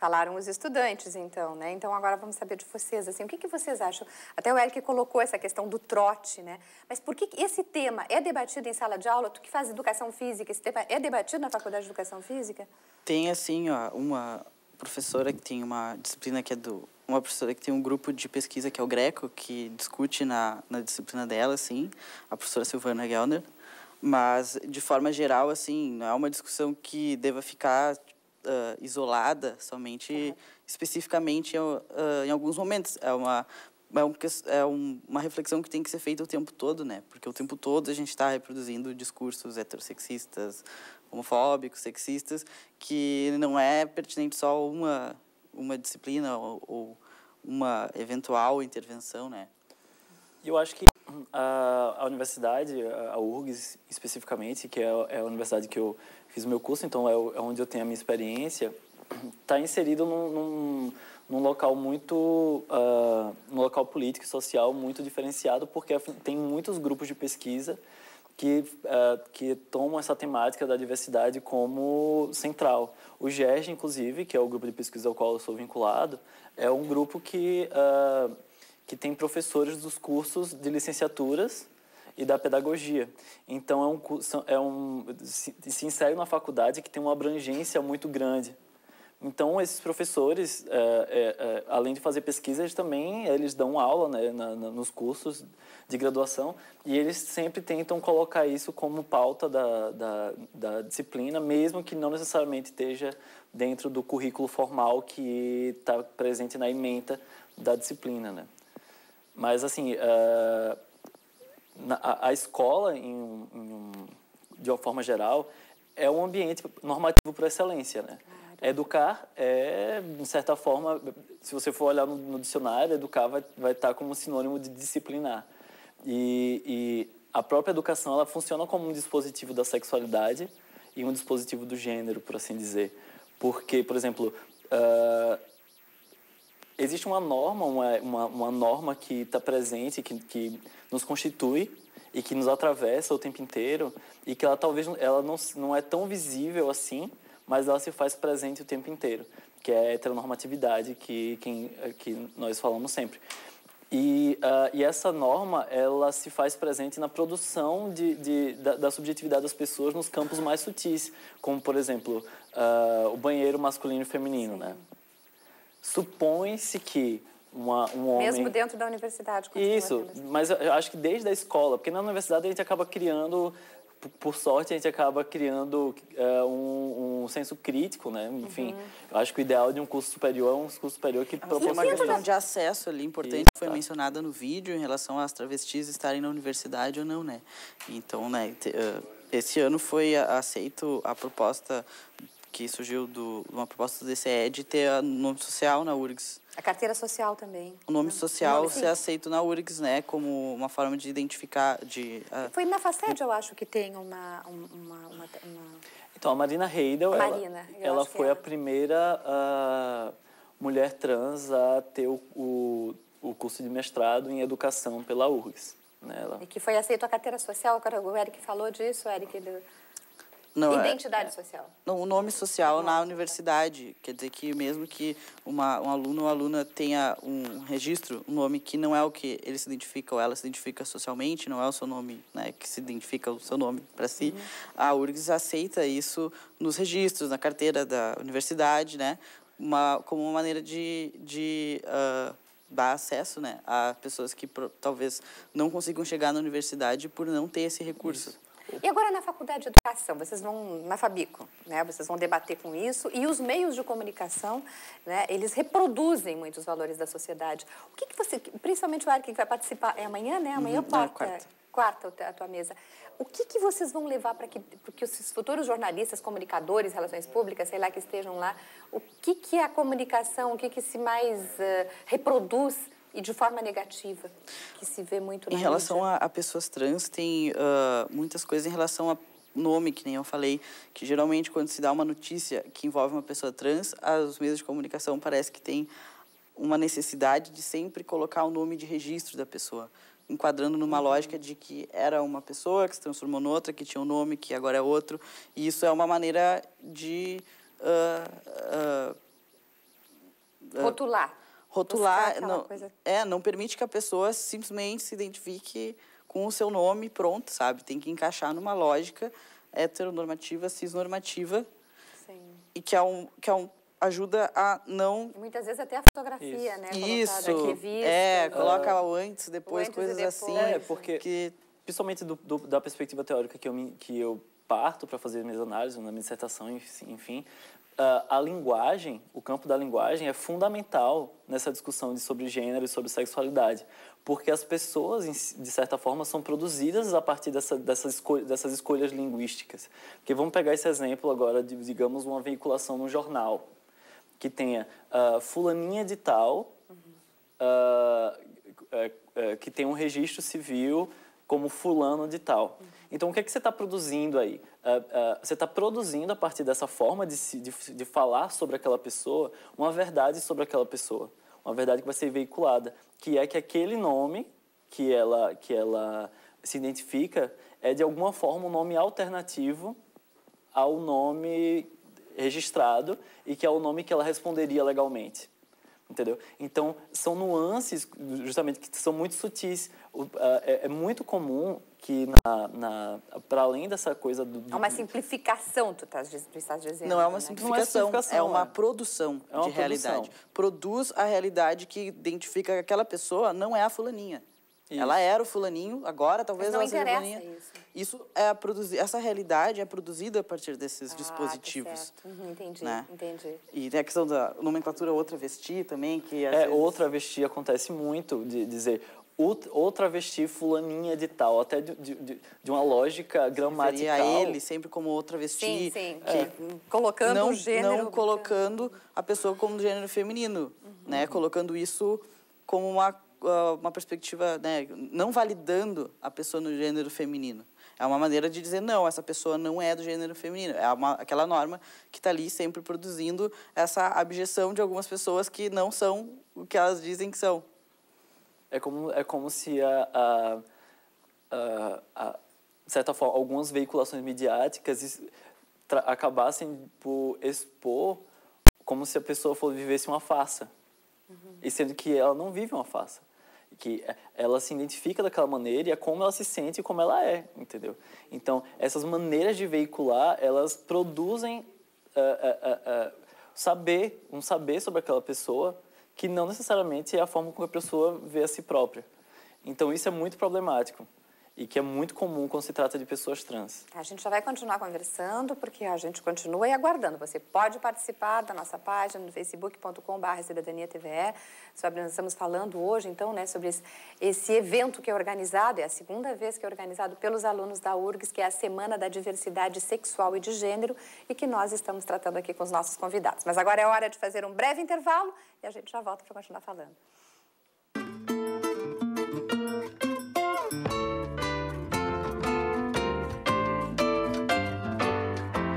Falaram os estudantes, então, né? Então, agora vamos saber de vocês, assim, o que, que vocês acham? Até o Eric colocou essa questão do trote, né? Mas por que esse tema é debatido em sala de aula? Tu que faz educação física, esse tema é debatido na Faculdade de Educação Física? Tem, assim, ó, uma professora que tem uma disciplina que é do... Uma professora que tem um grupo de pesquisa que é o Greco, que discute na, na disciplina dela, assim, a professora Silvana Gellner. Mas, de forma geral, assim, não é uma discussão que deva ficar uh, isolada, somente uhum. especificamente uh, em alguns momentos. É uma é, um, é um, uma reflexão que tem que ser feita o tempo todo, né? Porque o tempo todo a gente está reproduzindo discursos heterossexistas, homofóbicos, sexistas, que não é pertinente só uma uma disciplina ou, ou uma eventual intervenção, né? Eu acho que a, a universidade, a URGS especificamente, que é a, é a, universidade que eu fiz o meu curso, então é, é onde eu tenho a minha experiência, está inserido num, num, num, local muito, uh, num local político e social muito diferenciado, porque tem muitos grupos de pesquisa que, uh, que tomam essa temática da diversidade como central. O GERG, inclusive, que é o grupo de pesquisa ao qual eu sou vinculado, é um grupo que uh, que tem professores dos cursos de licenciaturas e da pedagogia. Então, é um, é um, se, se insere numa faculdade que tem uma abrangência muito grande. Então, esses professores, é, é, é, além de fazer pesquisa, eles também eles dão aula né, na, na, nos cursos de graduação e eles sempre tentam colocar isso como pauta da, da, da disciplina, mesmo que não necessariamente esteja dentro do currículo formal que está presente na ementa da disciplina. Né? Mas, assim, uh, na, a, a, escola, em, em, de uma forma geral, é um ambiente normativo por excelência, né? Ah, educar é, de certa forma, se você for olhar no, no dicionário, educar vai, vai estar tá como sinônimo de disciplinar. E, e, a própria educação ela funciona como um dispositivo da sexualidade e um dispositivo do gênero, por assim dizer. Porque, por exemplo, uh, existe uma norma, uma, uma, uma norma que está presente, que, que nos constitui e que nos atravessa o tempo inteiro e que ela talvez ela não, não é tão visível assim, mas ela se faz presente o tempo inteiro, que é a heteronormatividade que, que, que nós falamos sempre. E, uh, e essa norma ela se faz presente na produção de, de da, da, subjetividade das pessoas nos campos mais sutis, como, por exemplo, uh, o banheiro masculino e feminino, né? supõe-se que uma, um homem... Mesmo dentro da universidade. Isso, mas eu acho que desde a escola, porque na universidade a gente acaba criando, por sorte, a gente acaba criando é, um, um, senso crítico, né? Enfim, uhum. eu acho que o ideal de um curso superior é um curso superior que é propõe uma questão de acesso ali, importante, Isso, foi tá. mencionada no vídeo em relação às travestis estarem na universidade ou não, né? Então, né, eh, esse ano foi aceito a proposta que surgiu de uma proposta do DCE de ter o nome social na URGS. A carteira social também. O nome social nome, ser aceito na URGS, né, como uma forma de identificar, de... Uh, Foi na FACED, eu acho, que tem uma... uma, uma, uma... Então, a Marina Heidel, Marina, ela, ela foi é. a primeira uh, mulher trans a ter o, o, o, curso de mestrado em educação pela URGS. Né? Ela... E que foi aceito a carteira social, o Eric falou disso, Eric... Não, é, Identidade é, social. Não, o nome social na universidade. Quer dizer que mesmo que uma, um aluno ou aluna tenha um registro, um nome que não é o que ele se identifica ou ela se identifica socialmente, não é o seu nome, né, que se identifica o seu nome para si, uhum. a URGS aceita isso nos registros, na carteira da universidade, né, uma, como uma maneira de, de uh, dar acesso né, a pessoas que talvez não consigam chegar na universidade por não ter esse recurso. Isso. E agora na Faculdade de Educação, vocês vão, na Fabico, né, vocês vão debater com isso e os meios de comunicação, né, eles reproduzem muitos valores da sociedade. O que, que você, principalmente o Arque que vai participar, é amanhã, né? Amanhã uhum, quarta. quarta. Quarta a tua mesa. O que, que vocês vão levar para que, porque os futuros jornalistas, comunicadores, relações públicas, sei lá, que estejam lá, o que, que é a comunicação, o que, que se mais uh, reproduz e de forma negativa, que se vê muito na Em mídia. relação a, a, pessoas trans, tem uh, muitas coisas em relação a nome, que nem eu falei, que geralmente quando se dá uma notícia que envolve uma pessoa trans, os meios de comunicação parece que tem uma necessidade de sempre colocar o nome de registro da pessoa, enquadrando numa uhum. lógica de que era uma pessoa que se transformou noutra, que tinha um nome, que agora é outro, e isso é uma maneira de... Uh, uh, rotular rotular. Não, coisa... É, não permite que a pessoa simplesmente se identifique com o seu nome pronto, sabe? Tem que encaixar numa lógica heteronormativa, cisnormativa. Sim. E que é um, que é um ajuda a não. Muitas vezes até a fotografia, Isso. né? Isso. Aqui, é, coloca o antes, depois, o antes coisas depois. assim. É, porque. Que... Principalmente do, do, da perspectiva teórica que eu, que eu parto para fazer minhas análises, na minha dissertação, enfim, a linguagem, o campo da linguagem é fundamental nessa discussão de sobre gênero e sobre sexualidade, porque as pessoas de certa forma são produzidas a partir dessa, dessas, escolhas, dessas escolhas linguísticas. Porque vamos pegar esse exemplo agora de digamos uma veiculação no jornal que tenha uh, fulaninha de tal uh, uh, que tem um registro civil como fulano de tal. Então, o que é que você está produzindo aí? Uh, uh, você está produzindo, a partir dessa forma de, se, de, de falar sobre aquela pessoa, uma verdade sobre aquela pessoa. Uma verdade que vai ser veiculada, que é que aquele nome que ela, que ela se identifica é, de alguma forma, um nome alternativo ao nome registrado e que é o nome que ela responderia legalmente entendeu? Então, são nuances, justamente, que são muito sutis. É, é, muito comum que, na, na para além dessa coisa do... É uma simplificação, tu, tá estás dizendo. Não é uma né? É simplificação, é, uma é. produção é uma de produção. realidade. Produz a realidade que identifica que aquela pessoa não é a fulaninha. Isso. Ela era o fulaninho, agora talvez não ela seja a fulaninha. Isso. Isso é produzida, essa realidade é produzida a partir desses ah, tá dispositivos. Tá uhum, entendi, né? entendi. E tem a questão da nomenclatura outra vestir também, que é vezes... outra vestir acontece muito de dizer outra vestir fulaninha de tal, até de, de, de uma lógica gramatical. Seria ele sempre como outra vestir, Sim, sim. É. Que é. Colocando não, o gênero. Não colocando a pessoa como gênero feminino, uhum. né? Colocando isso como uma uma perspectiva, né, não validando a pessoa no gênero feminino. É uma maneira de dizer, não, essa pessoa não é do gênero feminino. É uma, aquela norma que está ali sempre produzindo essa abjeção de algumas pessoas que não são o que elas dizem que são. É como, é como se, a, a, a, a de certa forma, algumas veiculações midiáticas acabassem por expor como se a pessoa fosse, vivesse uma farsa. Uhum. E sendo que ela não vive uma farsa que é, ela se identifica daquela maneira e é como ela se sente e como ela é, entendeu? Então, essas maneiras de veicular, elas produzem uh, uh, uh, saber, um saber sobre aquela pessoa que não necessariamente é a forma como a pessoa vê a si própria. Então, isso é muito problemático e que é muito comum quando se trata de pessoas trans. A gente já vai continuar conversando, porque a gente continua e aguardando. Você pode participar da nossa página no facebook.com.br Cidadania TVE. estamos falando hoje, então, né, sobre esse, evento que é organizado, é a segunda vez que é organizado pelos alunos da URGS, que é a Semana da Diversidade Sexual e de Gênero, e que nós estamos tratando aqui com os nossos convidados. Mas agora é hora de fazer um breve intervalo e a gente já volta para continuar falando.